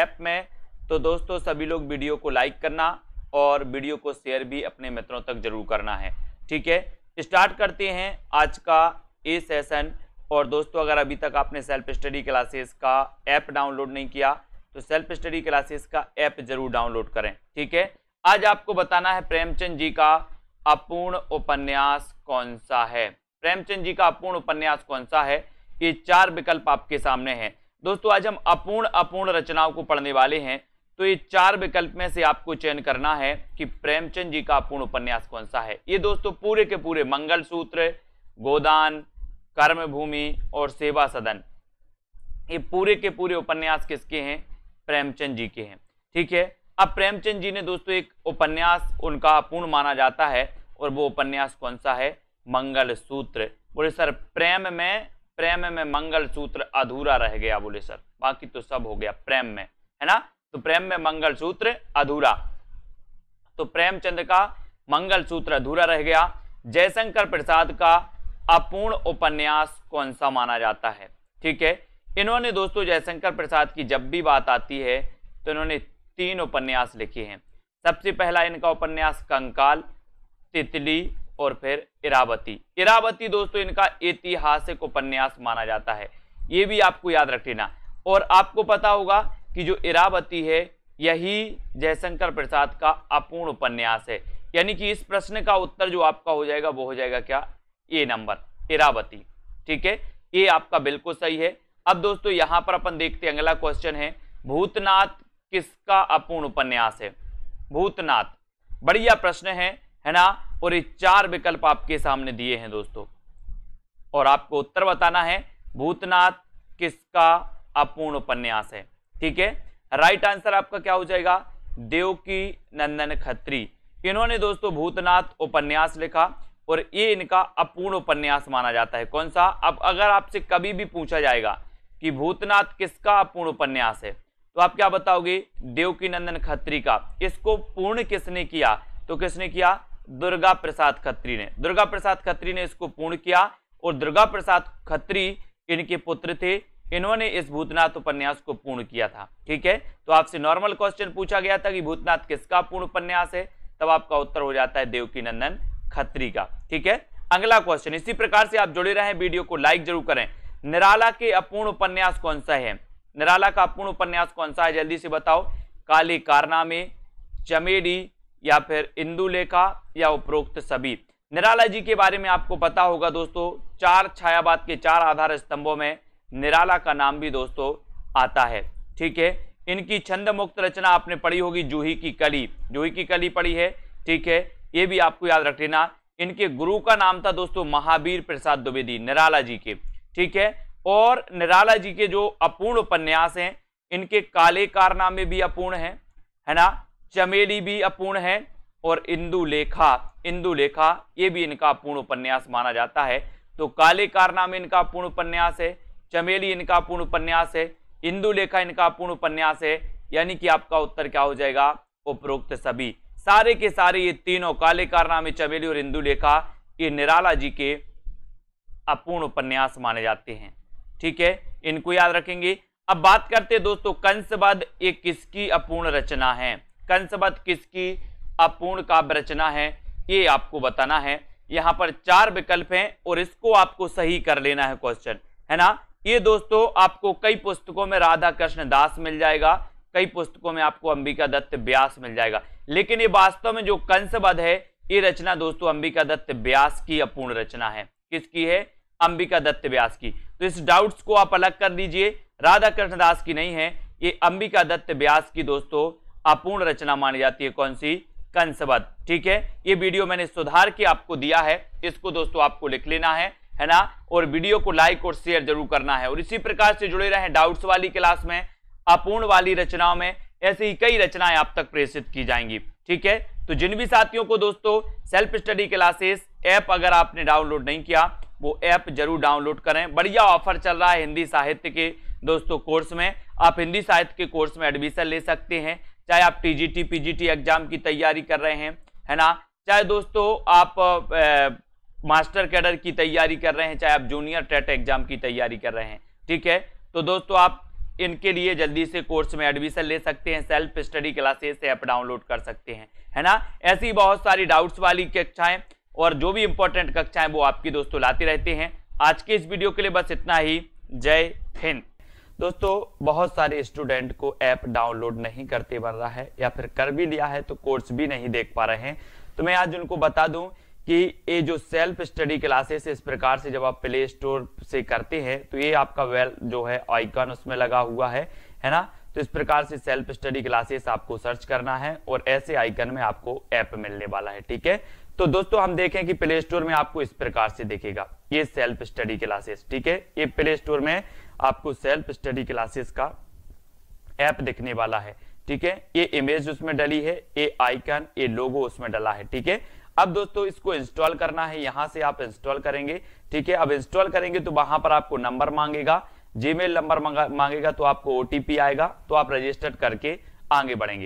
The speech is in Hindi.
ऐप में तो दोस्तों सभी लोग वीडियो को लाइक करना और वीडियो को शेयर भी अपने मित्रों तक जरूर करना है ठीक है स्टार्ट करते हैं आज का ये सेशन और दोस्तों अगर अभी तक आपने सेल्फ स्टडी क्लासेस का ऐप डाउनलोड नहीं किया तो सेल्फ स्टडी क्लासेस का ऐप जरूर डाउनलोड करें ठीक है आज आपको बताना है प्रेमचंद जी का अपूर्ण उपन्यास कौन सा है प्रेमचंद जी का अपूर्ण उपन्यास कौन सा है ये चार विकल्प आपके सामने हैं दोस्तों आज हम अपूर्ण अपूर्ण रचनाओं को पढ़ने वाले हैं तो ये चार विकल्प में से आपको चयन करना है कि प्रेमचंद जी का अपूर्ण उपन्यास कौन सा है ये दोस्तों पूरे के पूरे मंगल सूत्र गोदान कर्मभूमि और सेवा सदन ये पूरे के पूरे उपन्यास किसके हैं प्रेमचंद जी के हैं ठीक है अब प्रेमचंद जी ने दोस्तों एक उपन्यास उनका अपूर्ण माना जाता है और वो उपन्यास कौन सा है मंगल सूत्र बोले सर प्रेम में प्रेम में मंगल सूत्र अधूरा रह गया बोले सर बाकी तो सब हो गया प्रेम में है ना तो प्रेम में मंगल सूत्र अधूरा तो प्रेमचंद का मंगल सूत्र अधूरा रह गया जयशंकर प्रसाद का अपूर्ण उपन्यास कौन सा माना जाता है ठीक है इन्होंने दोस्तों जयशंकर प्रसाद की जब भी बात आती है तो इन्होंने तीन उपन्यास लिखे हैं सबसे पहला इनका उपन्यास कंकाल तितली और फिर इरावती इरावती दोस्तों इनका ऐतिहासिक उपन्यास माना जाता है ये भी आपको याद रख लेना और आपको पता होगा कि जो इरावती है यही जयशंकर प्रसाद का अपूर्ण उपन्यास है यानी कि इस प्रश्न का उत्तर जो आपका हो जाएगा वो हो जाएगा क्या ए नंबर इरावती ठीक है ये आपका बिल्कुल सही है अब दोस्तों यहाँ पर अपन देखते हैं अगला क्वेश्चन है भूतनाथ किसका अपूर्ण उपन्यास है भूतनाथ बढ़िया प्रश्न है है ना और ये चार विकल्प आपके सामने दिए हैं दोस्तों और आपको उत्तर बताना है भूतनाथ किसका अपूर्ण उपन्यास है ठीक है राइट आंसर आपका क्या हो जाएगा देवकी नंदन खत्री इन्होंने दोस्तों भूतनाथ उपन्यास लिखा और ये इनका अपूर्ण उपन्यास माना जाता है कौन सा अब अगर आपसे कभी भी पूछा जाएगा कि भूतनाथ किसका अपूर्ण उपन्यास है तो आप क्या बताओगे देवकी नंदन खत्री का इसको पूर्ण किसने किया तो किसने किया दुर्गा प्रसाद खत्री ने दुर्गा प्रसाद खत्री ने इसको पूर्ण किया और दुर्गा प्रसाद खत्री इनके पुत्र थे इन्होंने इस भूतनाथ उपन्यास को पूर्ण किया था ठीक है तो आपसे नॉर्मल क्वेश्चन पूछा गया था कि भूतनाथ किसका पूर्ण उपन्यास है तब आपका उत्तर हो जाता है देवकी नंदन खत्री का ठीक है अगला क्वेश्चन इसी प्रकार से आप जुड़े रहे वीडियो को लाइक जरूर करें निराला के अपूर्ण उपन्यास कौन सा है निराला का अपूर्ण उपन्यास कौन सा है जल्दी से बताओ काली कारनामे चमेडी या फिर इंदुलेखा या उपरोक्त सभी निराला जी के बारे में आपको पता होगा दोस्तों चार छायावाद के चार आधार स्तंभों में निराला का नाम भी दोस्तों आता है ठीक है इनकी छंद मुक्त रचना आपने पढ़ी होगी जूही की कली जूही की कली पढ़ी है ठीक है ये भी आपको याद रख लेना इनके गुरु का नाम था दोस्तों महावीर प्रसाद द्विवेदी निराला जी के ठीक है और निराला जी के जो अपूर्ण उपन्यास हैं इनके काले कारनामे भी अपूर्ण हैं है ना चमेली भी अपूर्ण है और इंदुलेखा इंदुलेखा ये भी इनका पूर्ण उपन्यास माना जाता है तो काले कारनामे इनका पूर्ण उपन्यास है चमेली इनका पूर्ण उपन्यास है इंदुलेखा इनका पूर्ण उपन्यास है यानी कि आपका उत्तर क्या हो जाएगा उपरोक्त सभी सारे के सारे ये तीनों काले कारनामे चमेली और इंदुलेखा ये निराला जी के अपूर्ण उपन्यास माने जाते हैं ठीक है इनको याद रखेंगे अब बात करते हैं दोस्तों कंसवध ये किसकी अपूर्ण रचना है कंसबद किसकी अपूर्ण काव्य रचना है ये आपको बताना है यहाँ पर चार विकल्प हैं और इसको आपको सही कर लेना है क्वेश्चन है ना ये दोस्तों आपको कई पुस्तकों में राधा कृष्ण दास मिल जाएगा कई पुस्तकों में आपको अंबिका दत्त व्यास मिल जाएगा लेकिन ये वास्तव में जो कंसबद है ये रचना दोस्तों अंबिका दत्त व्यास की अपूर्ण रचना है किसकी है अंबिका दत्त व्यास की तो इस डाउट्स को आप अलग कर दीजिए राधा कृष्ण दास की नहीं है ये अंबिका दत्त व्यास की दोस्तों अपूर्ण रचना मानी जाती है कौन सी कंसबद ठीक है ये वीडियो मैंने सुधार के आपको दिया है इसको दोस्तों आपको लिख लेना है है ना और वीडियो को लाइक और शेयर जरूर करना है और इसी प्रकार से जुड़े रहें डाउट्स वाली क्लास में अपूर्ण वाली रचनाओं में ऐसी ही कई रचनाएं आप तक प्रेषित की जाएंगी ठीक है तो जिन भी साथियों को दोस्तों सेल्फ स्टडी क्लासेस ऐप अगर आपने डाउनलोड नहीं किया वो ऐप जरूर डाउनलोड करें बढ़िया ऑफर चल रहा है हिंदी साहित्य के दोस्तों कोर्स में आप हिंदी साहित्य के कोर्स में एडमिशन ले सकते हैं चाहे आप टीजीटी पीजीटी एग्जाम की तैयारी कर रहे हैं है ना चाहे दोस्तों आप मास्टर कैडर की तैयारी कर रहे हैं चाहे आप जूनियर टेट एग्जाम की तैयारी कर रहे हैं ठीक है तो दोस्तों आप इनके लिए जल्दी से कोर्स में एडमिशन ले सकते हैं सेल्फ स्टडी क्लासेस से ऐप डाउनलोड कर सकते हैं है ना ऐसी बहुत सारी डाउट्स वाली कक्षाएं और जो भी इंपॉर्टेंट कक्षाएं वो आपकी दोस्तों लाते रहते हैं आज के इस वीडियो के लिए बस इतना ही जय हिंद दोस्तों बहुत सारे स्टूडेंट को ऐप डाउनलोड नहीं करते बन रहा है या फिर कर भी लिया है तो कोर्स भी नहीं देख पा रहे हैं तो मैं आज उनको बता दूं कि ये जो सेल्फ स्टडी क्लासेस इस प्रकार से जब आप प्ले स्टोर से करते हैं तो ये आपका वेल जो है आइकन उसमें लगा हुआ है है ना तो इस प्रकार से सेल्फ स्टडी क्लासेस आपको सर्च करना है और ऐसे आइकन में आपको ऐप मिलने वाला है ठीक है तो दोस्तों हम देखें कि प्ले स्टोर में आपको इस प्रकार से देखेगा ये सेल्फ स्टडी क्लासेस ठीक है ये प्ले स्टोर में आपको सेल्फ स्टडी क्लासेस का ऐप दिखने वाला है ठीक है ये इमेज उसमें डली है ये आइकन ये लोगो उसमें डला है ठीक है अब दोस्तों इसको इंस्टॉल करना है यहां से आप इंस्टॉल करेंगे ठीक है अब इंस्टॉल करेंगे तो वहां पर आपको नंबर मांगेगा जीमेल नंबर मांगेगा तो आपको ओटीपी आएगा तो आप रजिस्टर्ड करके आगे बढ़ेंगे